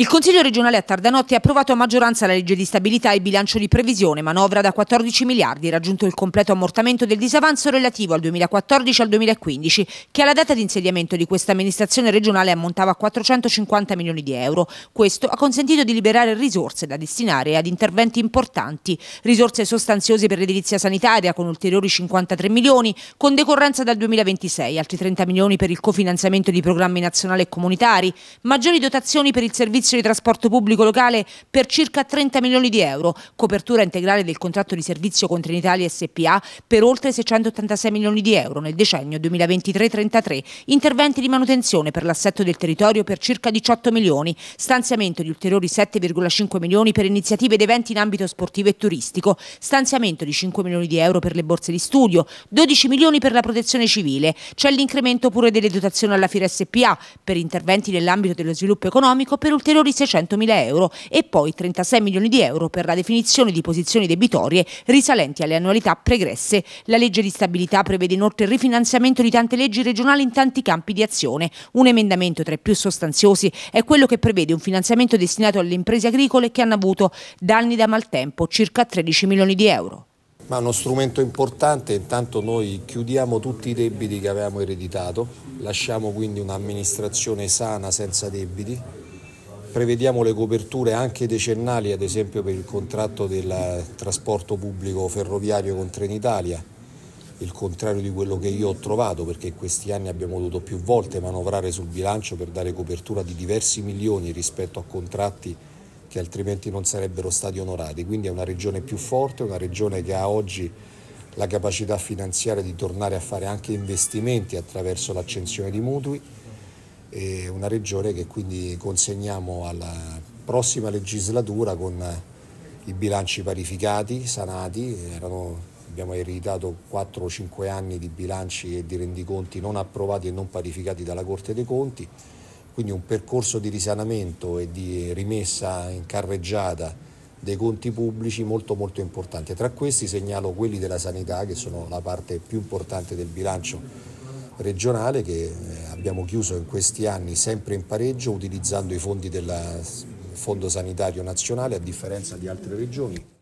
Il Consiglio regionale a Tardanotte ha approvato a maggioranza la legge di stabilità e bilancio di previsione, manovra da 14 miliardi, raggiunto il completo ammortamento del disavanzo relativo al 2014 al 2015, che alla data di insediamento di questa amministrazione regionale ammontava a 450 milioni di euro. Questo ha consentito di liberare risorse da destinare ad interventi importanti, risorse sostanziose per l'edilizia sanitaria con ulteriori 53 milioni, con decorrenza dal 2026, altri 30 milioni per il cofinanziamento di programmi nazionali e comunitari, maggiori dotazioni per il servizio servizio di trasporto pubblico locale per circa 30 milioni di euro, copertura integrale del contratto di servizio con Trenitalia SPA per oltre 686 milioni di euro nel decennio 2023-33, interventi di manutenzione per l'assetto del territorio per circa 18 milioni, stanziamento di ulteriori 7,5 milioni per iniziative ed eventi in ambito sportivo e turistico, stanziamento di 5 milioni di euro per le borse di studio, 12 milioni per la protezione civile, c'è l'incremento pure delle dotazioni alla FIRA SPA per interventi nell'ambito dello sviluppo economico per ulteriori ulteriori mila euro e poi 36 milioni di euro per la definizione di posizioni debitorie risalenti alle annualità pregresse. La legge di stabilità prevede inoltre il rifinanziamento di tante leggi regionali in tanti campi di azione. Un emendamento tra i più sostanziosi è quello che prevede un finanziamento destinato alle imprese agricole che hanno avuto danni da maltempo, circa 13 milioni di euro. Ma uno strumento importante, intanto noi chiudiamo tutti i debiti che avevamo ereditato, lasciamo quindi un'amministrazione sana senza debiti, Prevediamo le coperture anche decennali, ad esempio per il contratto del trasporto pubblico ferroviario con Trenitalia, il contrario di quello che io ho trovato, perché in questi anni abbiamo dovuto più volte manovrare sul bilancio per dare copertura di diversi milioni rispetto a contratti che altrimenti non sarebbero stati onorati. Quindi è una regione più forte, una regione che ha oggi la capacità finanziaria di tornare a fare anche investimenti attraverso l'accensione di mutui e una regione che quindi consegniamo alla prossima legislatura con i bilanci parificati, sanati, Erano, abbiamo ereditato 4 5 anni di bilanci e di rendiconti non approvati e non parificati dalla Corte dei Conti, quindi un percorso di risanamento e di rimessa in carreggiata dei conti pubblici molto molto importante. Tra questi segnalo quelli della sanità che sono la parte più importante del bilancio regionale che eh, abbiamo chiuso in questi anni sempre in pareggio utilizzando i fondi del Fondo Sanitario Nazionale a differenza di altre regioni.